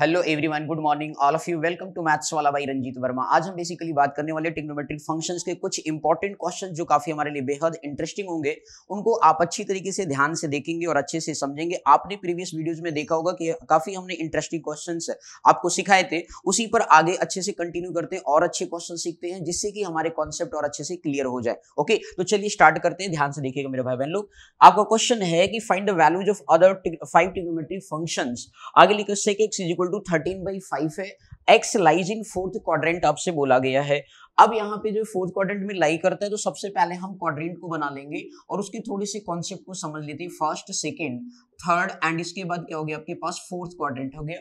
hello everyone good morning all of you welcome to maths वाला भाई रंजीत वर्मा आज हम बेसिकली बात करने वाले टिग्नोमेट्रिक फंक्शंस के कुछ इंपॉर्टेंट क्वेश्चन जो काफी हमारे लिए बेहद इंटरेस्टिंग होंगे उनको आप अच्छी तरीके से ध्यान से देखेंगे और अच्छे से समझेंगे आपने प्रीवियस वीडियोज में देखा होगा कि काफी हमने इंटरेस्टिंग क्वेश्चन आपको सिखाए थे उसी पर आगे अच्छे से कंटिन्यू करते हैं और अच्छे क्वेश्चन सीखते हैं जिससे कि हमारे कॉन्सेप्ट और अच्छे से क्लियर हो जाए ओके तो चलिए स्टार्ट करते हैं ध्यान से देखिएगा मेरे भाई बहन लोग आपका क्वेश्चन है कि find the values of other five trigonometric function आगे लिख सकते equal to thirteen by five है x lies in fourth quadrant आपसे बोला गया है अब यहाँ पे जो फोर्थ क्वाड्रेंट में लाई करता है तो सबसे पहले हम क्वाड्रेंट को बना लेंगे और उसके थोड़े से कॉन्सेप्ट को समझ लेते हैं फर्स्ट सेकेंड थर्ड एंड इसके बाद क्या हो गया आपके पास फोर्थ क्वाड्रेंट हो गया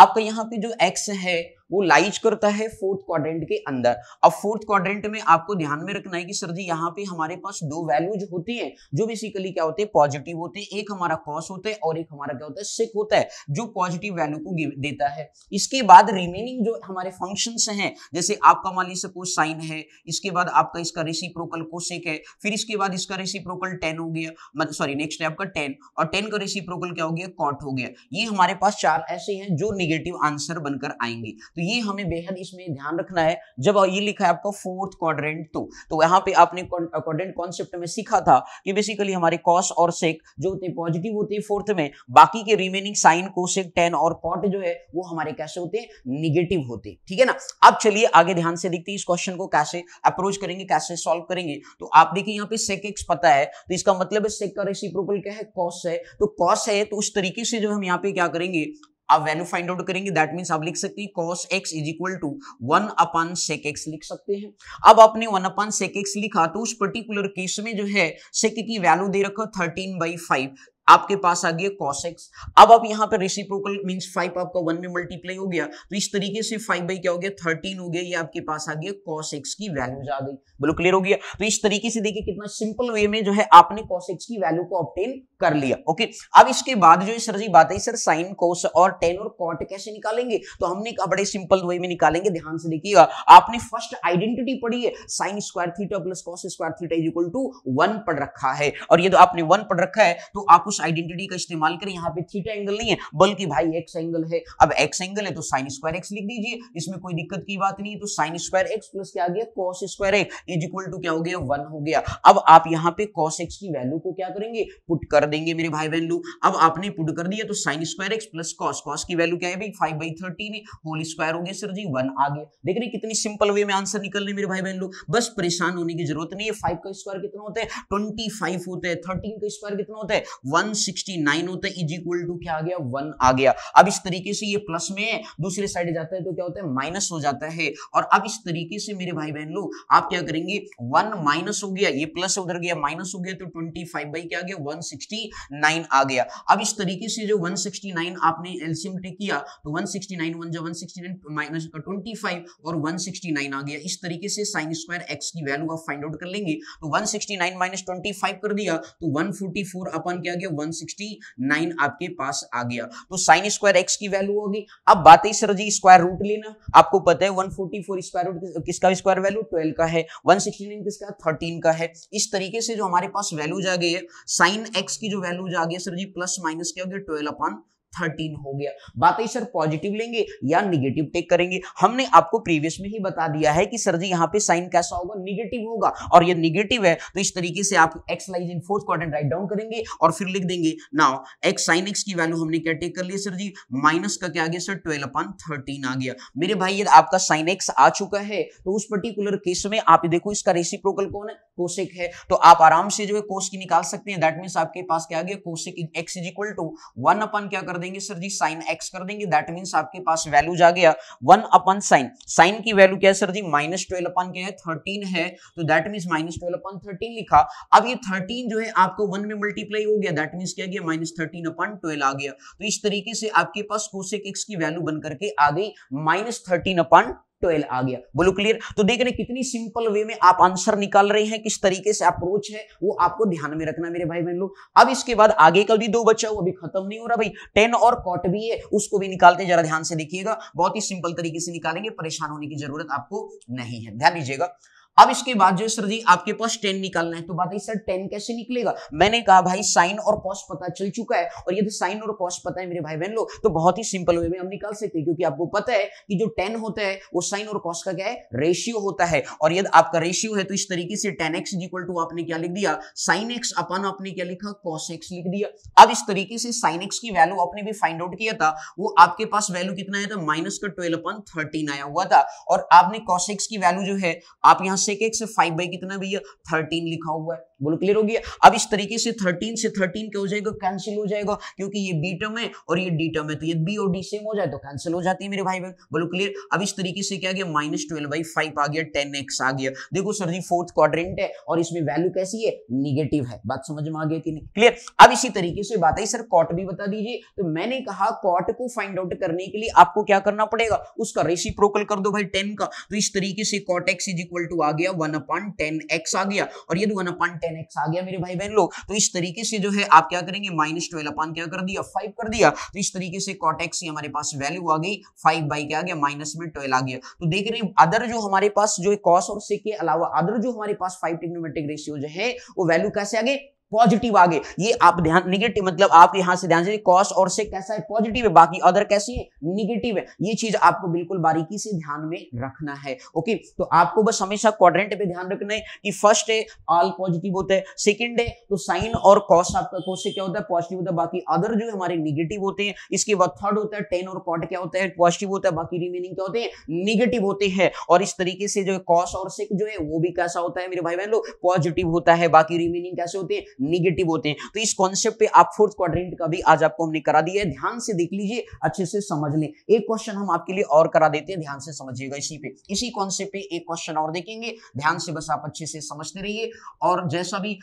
आपका यहाँ पे जो एक्स है वो लाइज करता है फोर्थ क्वाड्रेंट के अंदर अब फोर्थ क्वाड्रेंट में आपको ध्यान में रखना है कि सर जी यहाँ पे हमारे पास दो वैल्यूज होती हैं जो बेसिकली क्या होते हैं पॉजिटिव होते हैं एक हमारा कॉस होता है और एक हमारा क्या होता है सिक होता है जो पॉजिटिव वैल्यू को देता है इसके बाद रिमेनिंग जो हमारे फंक्शन है जैसे आपका मान लीजिए सपोज साइन है इसके बाद आपका इसका रेसिप्रोकल कोसेक है फिर इसके बाद इसका रेसिप्रोकल टेन हो गया सॉरी मतलब नेक्स्ट है आपका टेन और टेन का रेसिप्रोकल क्या हो गया कॉट हो गया ये हमारे पास चार ऐसे हैं जो निगेटिव आंसर बनकर आएंगे तो ये हमें बेहद इसमें ध्यान रखना है जब ये लिखा है आपका फोर्थ क्वाड्रेंट तो तो यहाँ पे आपने क्वाड्रेंट कॉन्सेप्ट में सीखा था कि बेसिकली हमारे कॉस और सेक जो होते हैं पॉजिटिव होते हैं फोर्थ में बाकी के रिमेनिंग साइन को सेक टेन और कॉट जो है वो हमारे कैसे होते हैं निगेटिव होते हैं ठीक है ना अब चलिए आगे ध्यान से देखते हैं इस क्वेश्चन को कैसे अप्रोच करेंगे कैसे सॉल्व करेंगे तो आप देखिए यहाँ पे सेक एक्स पता है तो इसका मतलब है सेक का रेसिप्रोकल क्या है कॉस है तो कॉस है तो उस तरीके से जब हम यहाँ पे क्या करेंगे आप वैल्यू फाइंड आउट करेंगे दैट मीन्स आप लिख सकते हैं cos x is equal to one upon sec x लिख सकते हैं अब आपने वन अपान सेक एक्स लिखा तो उस पर्टिकुलर केस में जो है सेक की वैल्यू दे रखा थर्टीन बाई फाइव आपके पास आ गया कॉस एक्स अब आप यहाँ पे रेसिप्रोकल मीन फाइव आपका वन में मल्टीप्लाई हो गया तो इस तरीके से फाइव बाई क्या हो गया थर्टीन हो गया ये आपके पास आ गया कॉस एक्स की वैल्यूज आ गई बोलो क्लियर हो गया तो इस तरीके से देखिए कितना सिंपल वे में जो है आपने कॉस एक्स की वैल्यू को ऑप्टेन कर लिया ओके अब इसके बाद जो सर जी बात है सर साइन कोस और टेन और कॉट कैसे निकालेंगे तो हमने एक बड़े सिंपल वे में निकालेंगे ध्यान से देखिएगा आपने फर्स्ट आइडेंटिटी पढ़ी है sin square theta plus cos square theta is equal to one पढ़ रखा है और ये तो आपने वन पढ़ रखा है तो आप उस आइडेंटिटी का इस्तेमाल करें यहाँ पे थीटा एंगल नहीं है बल्कि भाई एक्स एंगल है अब एक्स एंगल है तो साइन स्क्वायर एक्स लिख दीजिए इसमें कोई दिक्कत की बात नहीं है तो साइन स्क्वायर एक्स प्लस क्या आ गया cos square x is equal to क्या हो गया वन हो गया अब आप यहाँ पे कॉस एक्स की वैल्यू को क्या करेंगे पुट कर देंगे मेरे भाई वैल्यू अब आपने पुट कर दिया तो sin square x plus cos cos की वैल्यू क्या है भाई five by thirteen whole square हो गया सर जी वन आ गया देख रहे कितनी सिंपल वे में आंसर निकल रहे मेरे भाई बहन लोग बस परेशान होने की जरूरत नहीं है फाइव का स्क्वायर कितना होता है ट्वेंटी फाइव होता है थर्टीन का स्क्वायर कितना होता है 169 होता है इज इक्वल टू क्या आ गया वन आ गया अब इस तरीके से ये प्लस में है दूसरे साइड जाता है तो क्या होता है माइनस हो जाता है और अब इस तरीके से मेरे भाई बहन लोग आप क्या करेंगे वन माइनस हो गया ये प्लस उधर गया माइनस हो गया तो ट्वेंटी फाइव बाई क्या गया वन सिक्सटी नाइन आ गया अब इस तरीके से जो वन सिक्सटी नाइन आपने एल्सियम टे किया तो वन सिक्सटी नाइन वन जो one sixty nine minus twenty five और वन सिक्सटी नाइन आ गया इस तरीके से साइन स्क्वायर एक्स की वैल्यू आप फाइंड आउट कर लेंगे तो one sixty nine minus twenty five कर दिया तो वन फोर्टी फोर अपन क्या गया 169 आपके पास आ गया तो साइन स्क्वायर एक्स की वैल्यू होगी अब बात है सर जी स्क्वायर रूट लेना आपको पता है 144 स्क्वायर रूट किसका स्क्वायर वैल्यू 12 का है 169 किसका 13 का है इस तरीके से जो हमारे पास वैल्यूज आ गई है साइन एक्स की जो वैल्यूज आ गई है सर जी प्लस माइनस क्या हो गया ट्वेल्व अपॉन थर्टीन हो गया बात है सर पॉजिटिव लेंगे या निगेटिव टेक करेंगे हमने आपको प्रीवियस में ही बता दिया है कि सर जी यहाँ पे साइन कैसा होगा निगेटिव होगा और ये निगेटिव है तो इस तरीके से आप x lies in fourth quadrant right down करेंगे और फिर लिख देंगे नाउ एक्स साइन एक्स की वैल्यू हमने क्या टेक कर लिया सर जी माइनस का क्या आ गया सर ट्वेल्व अपन थर्टीन आ गया मेरे भाई यदि आपका साइन एक्स आ चुका है तो उस पर्टिकुलर केस में आप देखो इसका रेसिप्रोकल कौन है कोसेक है तो आप आराम से जो है कोस की निकाल सकते हैं दैट मीन्स आपके पास क्या आ गया cosec x is equal to one upon क्या कर देंगे सर जी साइन एक्स कर देंगे दैट मीन्स आपके पास वैल्यू जा गया वन अपन साइन साइन की वैल्यू क्या है सर जी माइनस ट्वेल्व अपन क्या है थर्टीन है तो that means minus twelve upon thirteen लिखा अब ये थर्टीन जो है आपको वन में मल्टीप्लाई हो गया दैट मीन्स क्या गया माइनस थर्टीन अपन ट्वेल्व आ गया तो इस तरीके से आपके पास कोसेक एक्स की वैल्यू बन करके आ गई माइनस थर्टीन अपन ट्वेल्व आ गया बोलो क्लियर तो देख रहे कितनी सिंपल वे में आप आंसर निकाल रहे हैं किस तरीके से अप्रोच है वो आपको ध्यान में रखना मेरे भाई बहन लोग अब इसके बाद आगे का भी दो बच्चा वो अभी खत्म नहीं हो रहा भाई टेन और कॉट भी है उसको भी निकालते जरा ध्यान से देखिएगा बहुत ही सिंपल तरीके से निकालेंगे परेशान होने की जरूरत आपको नहीं है ध्यान दीजिएगा अब इसके बाद जो सर जी आपके पास टेन निकालना है तो बात सर टेन कैसे निकलेगा मैंने कहा भाई साइन और कॉस्ट पता चल चुका है और यदि साइन और कॉस्ट पता है मेरे भाई बहन लोग तो बहुत ही सिंपल वे में हम निकाल सकते हैं क्योंकि आपको पता है कि जो टेन होता है वो साइन और कॉस्ट का क्या है रेशियो होता है और यदि आपका रेशियो है तो इस तरीके से टेन एक्स इक्वल टू आपने क्या लिख दिया साइन एक्स अपन आपने क्या लिखा कॉस एक्स लिख दिया अब इस तरीके से साइन एक्स की वैल्यू आपने भी फाइंड आउट किया था वो आपके पास वैल्यू कितना आया था माइनस का ट्वेल्व अपन थर्टीन आया हुआ था और आपने कॉस एक्स की वैल्यू जो है आप यहाँ से फाइव बाई कितना भैया थर्टीन लिखा हुआ है बोलो क्लियर हो गया अब इस तरीके से 13 से 13 क्या हो जाएगा कैंसिल हो जाएगा क्योंकि ये बी टर्म है और ये डी टर्म है तो ये बी और डी सेम हो जाए तो कैंसिल हो जाती है मेरे भाई बहन बोलो क्लियर अब इस तरीके से क्या गया माइनस ट्वेल्व बाई फाइव आ गया टेन एक्स आ गया देखो सर जी फोर्थ क्वाड्रेंट है और इसमें वैल्यू कैसी है निगेटिव है बात समझ में आ गया कि नहीं क्लियर अब इसी तरीके से बात आई सर कॉट भी बता दीजिए तो मैंने कहा कॉट को फाइंड आउट करने के लिए आपको क्या करना पड़ेगा उसका रेसिप्रोकल कर दो भाई टेन का तो इस तरीके से cot x is equal to आ गया वन अपॉन टेन एक्स आ गया और यदि one upon tan tan x आ गया मेरे भाई बहन लोग तो इस तरीके से जो है आप क्या करेंगे माइनस ट्वेल्व अपान क्या कर दिया फाइव कर दिया तो इस तरीके से कॉटेक्स की हमारे पास वैल्यू आ गई फाइव बाई क्या आ गया माइनस में ट्वेल्व आ गया तो देख रहे हैं अदर जो हमारे पास जो कॉस और से के अलावा अदर जो हमारे पास फाइव टिग्नोमेट्रिक रेशियो जो है वो वैल्यू कैसे आ गए पॉजिटिव आगे ये आप ध्यान निगेटिव मतलब आप यहां से ध्यान से कॉस और से कैसा है पॉजिटिव है बाकी अदर कैसी है निगेटिव है ये चीज आपको बिल्कुल बारीकी से ध्यान में रखना है ओके तो आपको बस हमेशा क्वाड्रेंट पे ध्यान रखना है कि फर्स्ट है ऑल पॉजिटिव होता है सेकेंड है तो साइन और कॉस आपका कॉस से क्या होता है पॉजिटिव होता है बाकी अदर जो हमारे निगेटिव होते हैं इसके बाद थर्ड होता है टेन और कॉट क्या होता है पॉजिटिव होता है बाकी रिमेनिंग क्या होते हैं निगेटिव होते हैं और इस तरीके से जो कॉस और सिक जो है वो भी कैसा होता है मेरे भाई बहन लोग पॉजिटिव होता है बाकी रिमेनिंग कैसे होते हैं निगेटिव होते हैं तो इस कॉन्सेप्ट पे आप फोर्थ क्वाड्रेंट का भी आज आपको हमने करा दिया है ध्यान से देख लीजिए अच्छे से समझ लें एक क्वेश्चन हम आपके लिए और करा देते हैं ध्यान से समझिएगा इसी पे इसी कॉन्सेप्ट पे एक क्वेश्चन और देखेंगे ध्यान से बस आप अच्छे से समझते रहिए और जैसा भी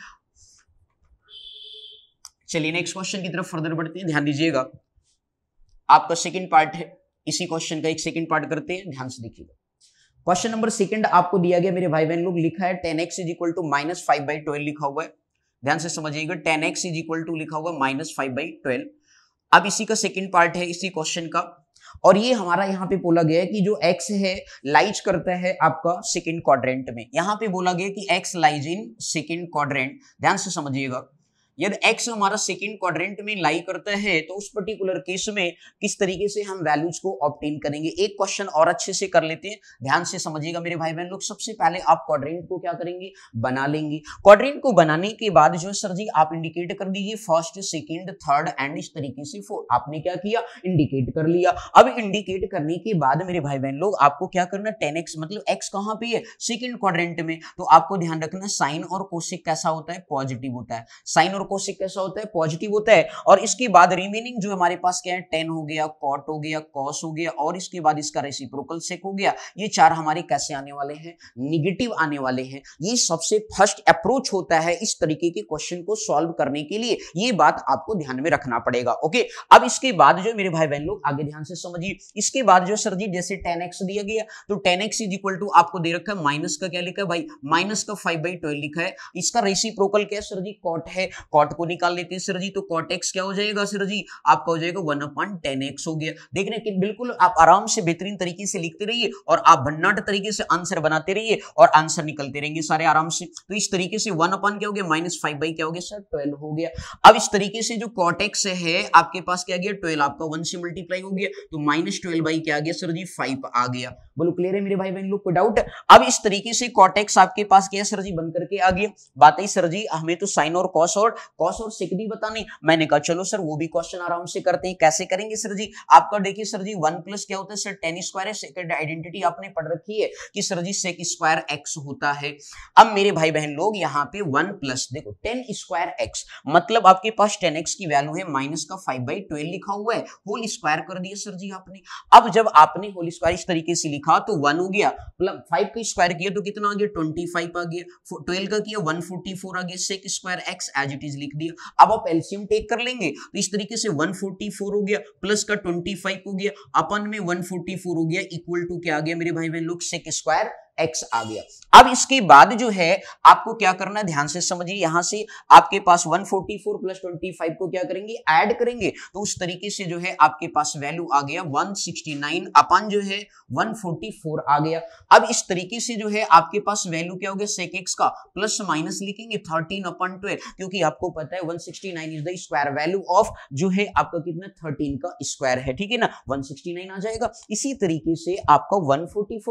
चलिए नेक्स्ट क्वेश्चन की तरफ फर्दर बढ़ते हैं ध्यान दीजिएगा आपका सेकेंड पार्ट है इसी क्वेश्चन का एक सेकेंड पार्ट करते हैं ध्यान से देखिएगा क्वेश्चन नंबर सेकंड आपको दिया गया मेरे भाई बहन लोग लिखा है tan x is equal to minus five by twelve लिखा हुआ है ध्यान से समझिएगा tan x is equal to लिखा होगा माइनस फाइव बाई ट्वेल्व अब इसी का सेकेंड पार्ट है इसी क्वेश्चन का और ये हमारा यहाँ पे बोला गया है कि जो x है लाइज करता है आपका सेकेंड क्वाड्रेंट में यहाँ पे बोला गया कि x lies in second quadrant ध्यान से समझिएगा यदि एक्स हमारा सेकेंड क्वाड्रेंट में लाई करता है तो उस पर्टिकुलर केस में किस तरीके से हम वैल्यूज को ऑप्टेन करेंगे एक क्वेश्चन और अच्छे से कर लेते हैं ध्यान से समझिएगा मेरे भाई बहन लोग सबसे पहले आप क्वाड्रेंट को क्या करेंगे बना लेंगे क्वाड्रेंट को बनाने के बाद जो सर जी आप इंडिकेट कर दीजिए फर्स्ट सेकेंड थर्ड एंड इस तरीके से फोर्थ आपने क्या किया इंडिकेट कर लिया अब इंडिकेट करने के बाद मेरे भाई बहन लोग आपको क्या करना टेन मतलब एक्स कहाँ पे है सेकेंड क्वाड्रेंट में तो आपको ध्यान रखना साइन और कोशिक कैसा होता है पॉजिटिव होता है साइन और कोशिक कैसा होता है पॉजिटिव होता है और इसके बाद रिमेनिंग जो हमारे पास क्या है टेन हो गया कॉट हो गया कॉस हो गया और इसके बाद इसका रेसिप्रोकल सेक हो गया ये चार हमारे कैसे आने वाले हैं निगेटिव आने वाले हैं ये सबसे फर्स्ट अप्रोच होता है इस तरीके के क्वेश्चन को सॉल्व करने के लिए ये बात आपको ध्यान में रखना पड़ेगा ओके अब इसके बाद जो मेरे भाई बहन लोग आगे ध्यान से समझिए इसके बाद जो सर जी जैसे टेन दिया गया तो tan x is equal to आपको दे रखा है माइनस का क्या लिखा है भाई माइनस का फाइव बाई ट्वेल्व लिखा है इसका रेसिप्रोकल क्या है सर जी कॉट है कॉट कॉट को निकाल लेते हैं सर जी तो कॉट एक्स क्या हो जाएगा सर जी आपका हो जाएगा वन अपॉन टेन एक्स हो गया देख रहे हैं बिल्कुल आप आराम से बेहतरीन तरीके से लिखते रहिए और आप भन्नाट तरीके से आंसर बनाते रहिए और आंसर निकलते रहेंगे सारे आराम से तो इस तरीके से वन अपॉन क्या हो गया माइनस फाइव बाई क्या हो गया सर ट्वेल्व हो गया अब इस तरीके से जो कॉटेक्स है आपके पास क्या गया ट्वेल्व आपका वन से मल्टीप्लाई हो गया तो माइनस ट्वेल्व बाई क्या गया सर जी फाइव आ गया बोलो क्लियर है मेरे भाई बहन लोग को डाउट अब इस तरीके से कॉटेक्स आपके पास क्या सर जी बन करके आ गया बात है सर जी हमें तो साइन और कॉस और कॉस और सिक भी बताने मैंने कहा चलो सर वो भी क्वेश्चन आराम से करते हैं कैसे करेंगे सर जी आपका देखिए सर जी वन प्लस क्या होता है सर टेन स्क्वायर है सेकेंड आइडेंटिटी आपने पढ़ रखी है कि सर जी सेक स्क्वायर एक्स होता है अब मेरे भाई बहन लोग यहाँ पे वन प्लस देखो टेन स्क्वायर एक्स मतलब आपके पास टेन एक्स की वैल्यू है माइनस का फाइव बाई ट्वेल्व लिखा हुआ है होल स्क्वायर कर दिया सर जी आपने अब जब आपने होल स्क्वायर इस तरीके से लिखा तो वन हो गया मतलब फाइव का स्क्वायर किया तो कितना आ गया ट्वेंटी फाइव आ गया ट्वेल्व का किया वन फोर्टी फोर आ गया sec square x as it is चीज लिख दिया अब आप एल्सियम टेक कर लेंगे तो इस तरीके से 144 हो गया प्लस का 25 हो गया अपन में 144 हो गया इक्वल टू क्या आ गया मेरे भाई बहन लोग सेक स्क्वायर एक्स आ गया अब इसके बाद जो है आपको क्या करना ध्यान से समझिए यहां से आपके पास 144 प्लस 25 को क्या करेंगे ऐड करेंगे तो उस तरीके से जो है आपके पास वैल्यू आ गया 169 अपन जो है 144 आ गया अब इस तरीके से जो है आपके पास वैल्यू क्या हो गया सेक एक्स का प्लस माइनस लिखेंगे 13 अपन ट्वेल्व क्योंकि आपको पता है one is the square value of जो है आपका कितना थर्टीन का स्क्वायर है ठीक है ना वन आ जाएगा इसी तरीके से आपका वन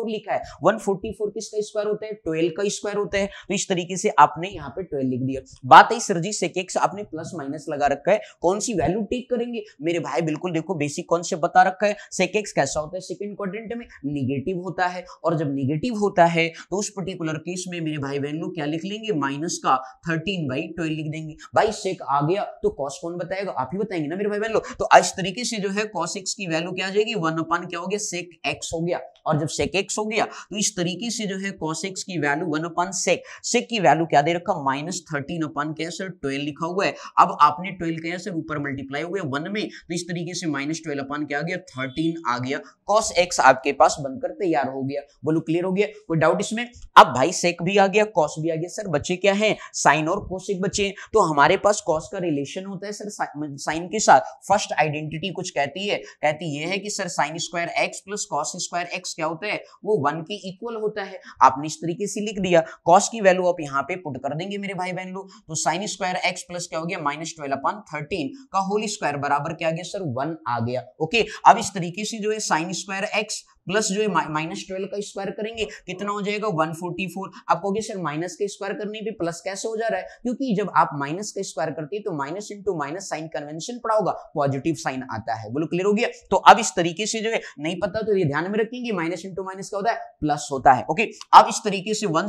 लिखा है वन फोर किसका स्क्वायर होता है ट्वेल्व का स्क्वायर होता है तो इस तरीके से आपने यहाँ पे ट्वेल्व लिख दिया बात है सर जी सेकेक्स आपने प्लस माइनस लगा रखा है कौन सी वैल्यू टेक करेंगे मेरे भाई बिल्कुल देखो बेसिक कॉन्सेप्ट बता रखा है सेकेक्स कैसा होता है सेकेंड क्वाड्रेंट में निगेटिव होता है और जब निगेटिव होता है तो उस पर्टिकुलर केस में मेरे भाई वैल्यू क्या लिख लेंगे माइनस का थर्टीन बाई ट्वेल्व लिख देंगे भाई सेक आ गया तो कॉस कौन बताएगा आप ही बताएंगे ना मेरे भाई वैल्यू तो इस तरीके से जो है कॉस एक्स की वैल्यू क्या आ जाएगी वन अपान क्या हो गया सेक एक्स हो गया और जब सेक एक्स हो गया तो इस तरीके से जो है कॉस एक्स की वैल्यू 1 अपन सेक सेक की वैल्यू क्या दे रखा माइनस थर्टीन अपन क्या सर ट्वेल्व लिखा हुआ है अब आपने ट्वेल्व क्या सर ऊपर मल्टीप्लाई हो गया 1 में तो इस तरीके से माइनस ट्वेल्व क्या आ गया 13 आ गया कॉस एक्स आपके पास बनकर तैयार हो गया बोलो क्लियर हो गया कोई डाउट इसमें अब भाई सेक भी आ गया कॉस भी आ गया सर बच्चे क्या है साइन और बच्चे बचे तो हमारे पास कॉस का रिलेशन होता है सर साइन मतलब के साथ फर्स्ट आइडेंटिटी कुछ कहती है कहती यह है कि sir sine square x plus cos square x products क्या होता है वो वन के इक्वल होता है आपने इस तरीके से लिख दिया कॉस की वैल्यू आप यहाँ पे पुट कर देंगे मेरे भाई बहन लोग तो साइन स्क्वायर एक्स प्लस क्या हो गया माइनस ट्वेल्व अपन थर्टीन का होल स्क्वायर बराबर क्या आ गया सर वन आ गया ओके अब इस तरीके से जो है साइन स्क्वायर एक्स प्लस जो है माइनस ट्वेल्व का स्क्वायर करेंगे कितना हो जाएगा वन फोर्टी फोर आप कहोगे सर माइनस का स्क्वायर करने पे प्लस कैसे हो जा रहा है क्योंकि जब आप माइनस का स्क्वायर करते हैं तो minus into minus sign convention पड़ा होगा पॉजिटिव साइन आता है बोलो क्लियर हो गया तो अब इस तरीके से जो है नहीं पता तो ये ध्यान में रखेंगे माइनस इंटू माइनस क्या होता है प्लस होता है ओके अब इस तरीके से वन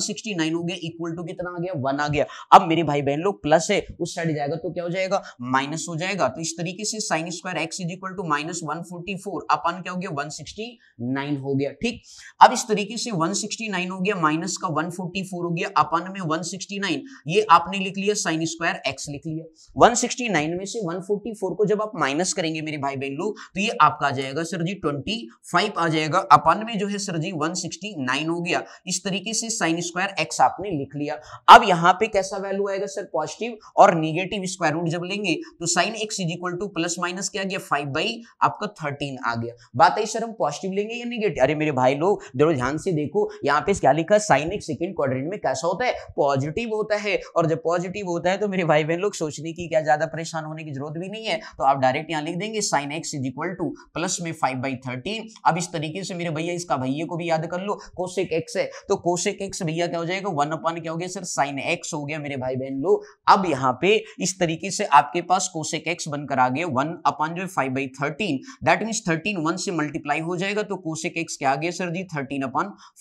हो गया इक्वल टू कितना आ गया वन आ गया अब मेरे भाई बहन लोग प्लस है उस साइड जाएगा तो क्या हो जाएगा माइनस हो जाएगा तो इस तरीके से sign square x is equal to minus one forty four upon क्या हो गया वन सिक्सटी नाइन नाइन हो गया ठीक अब इस तरीके से 169 हो गया माइनस का 144 हो गया अपन में 169 ये आपने लिख लिया साइन स्क्वायर एक्स लिख लिया 169 में से 144 को जब आप माइनस करेंगे मेरे भाई बहन लोग तो ये आपका आ जाएगा सर जी 25 आ जाएगा अपन में जो है सर जी 169 हो गया इस तरीके से साइन स्क्वायर एक्स आपने लिख लिया अब यहाँ पे कैसा वैल्यू आएगा सर पॉजिटिव और निगेटिव स्क्वायर रूट जब लेंगे तो sine x is equal to plus minus क्या गया फाइव बाई आपका थर्टीन आ गया बात आई सर हम पॉजिटिव लेंगे या निगेटिव अरे मेरे भाई लोग जरूर ध्यान से देखो यहाँ पे क्या लिखा है साइनिक सेकेंड क्वाड्रेंट में कैसा होता है पॉजिटिव होता है और जब पॉजिटिव होता है तो मेरे भाई बहन लोग सोचने की क्या ज्यादा परेशान होने की जरूरत भी नहीं है तो आप डायरेक्ट यहाँ लिख देंगे sine x is equal to plus में फाइव बाई थर्टीन अब इस तरीके से मेरे भैया इसका भैया को भी याद कर लो कोशेक एक्स है तो कोशेक एक्स भैया क्या हो जाएगा वन अपन क्या हो गया सर साइन एक्स हो गया मेरे भाई बहन लोग अब यहाँ पे इस तरीके से आपके पास कोशेक एक्स बनकर आ गया वन अपन जो है five by thirteen that mean thirteen one से मल्टीप्लाई हो जाएगा तो कोशेक से क्या आ गया सर जी थर्टीन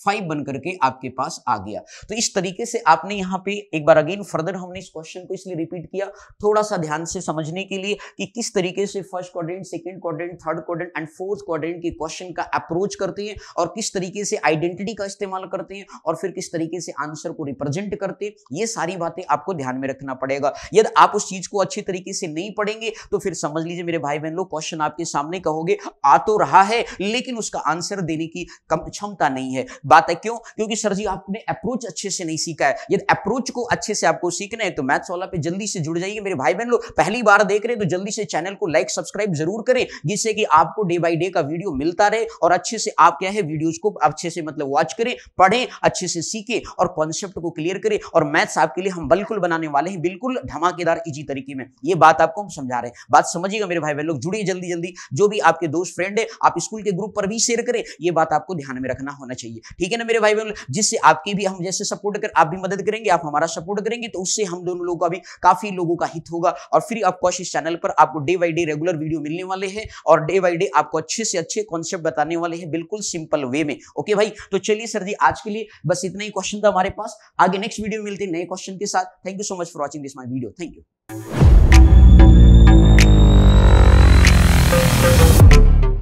फाइव बन करके आपके पास आ गया तो इस तरीके से आपने यहाँ पे एक बार अगेन फर्दर हमने इस क्वेश्चन को इसलिए रिपीट किया थोड़ा सा ध्यान से समझने के लिए कि किस तरीके से first quadrant second quadrant third quadrant and fourth quadrant के क्वेश्चन का अप्रोच करते हैं और किस तरीके से आइडेंटिटी का इस्तेमाल करते हैं और फिर किस तरीके से आंसर को रिप्रेजेंट करते हैं ये सारी बातें आपको ध्यान में रखना पड़ेगा यदि आप उस चीज को अच्छी तरीके से नहीं पढ़ेंगे तो फिर समझ लीजिए मेरे भाई बहन लोग क्वेश्चन आपके सामने कहोगे आ तो रहा है लेकिन उसका आंसर आंसर देने की कम क्षमता नहीं है बात है क्यों क्योंकि सर जी आपने अप्रोच अच्छे से नहीं सीखा है यदि अप्रोच को अच्छे से आपको सीखना है तो मैथ्स वाला पे जल्दी से जुड़ जाइए मेरे भाई बहन लोग पहली बार देख रहे हैं तो जल्दी से चैनल को लाइक सब्सक्राइब जरूर करें जिससे कि आपको डे बाई डे का वीडियो मिलता रहे और अच्छे से आप क्या है वीडियोज को अच्छे से मतलब वॉच करें पढ़ें अच्छे से सीखें और कॉन्सेप्ट को क्लियर करें और मैथ्स आपके लिए हम बिल्कुल बनाने वाले हैं बिल्कुल धमाकेदार इजी तरीके में ये बात आपको हम समझा रहे हैं बात समझिएगा मेरे भाई बहन लोग जुड़िए जल्दी जल्दी जो भी आपके दोस्त फ्रेंड है आप स्कूल के ग्रुप पर भी शेयर करें करें ये बात आपको ध्यान में रखना होना चाहिए ठीक है ना मेरे भाई बहन जिससे आपकी भी हम जैसे सपोर्ट कर आप भी मदद करेंगे आप हमारा सपोर्ट करेंगे तो उससे हम दोनों लोगों का भी काफी लोगों का हित होगा और फिर ऑफ कॉस्ट इस चैनल पर आपको day by day regular video मिलने वाले हैं और डे बाई डे आपको अच्छे से अच्छे कॉन्सेप्ट बताने वाले हैं बिल्कुल सिंपल वे में ओके भाई तो चलिए सर जी आज के लिए बस इतना ही क्वेश्चन था हमारे पास आगे नेक्स्ट वीडियो में मिलते हैं नए क्वेश्चन के साथ thank you so much for watching this my video thank you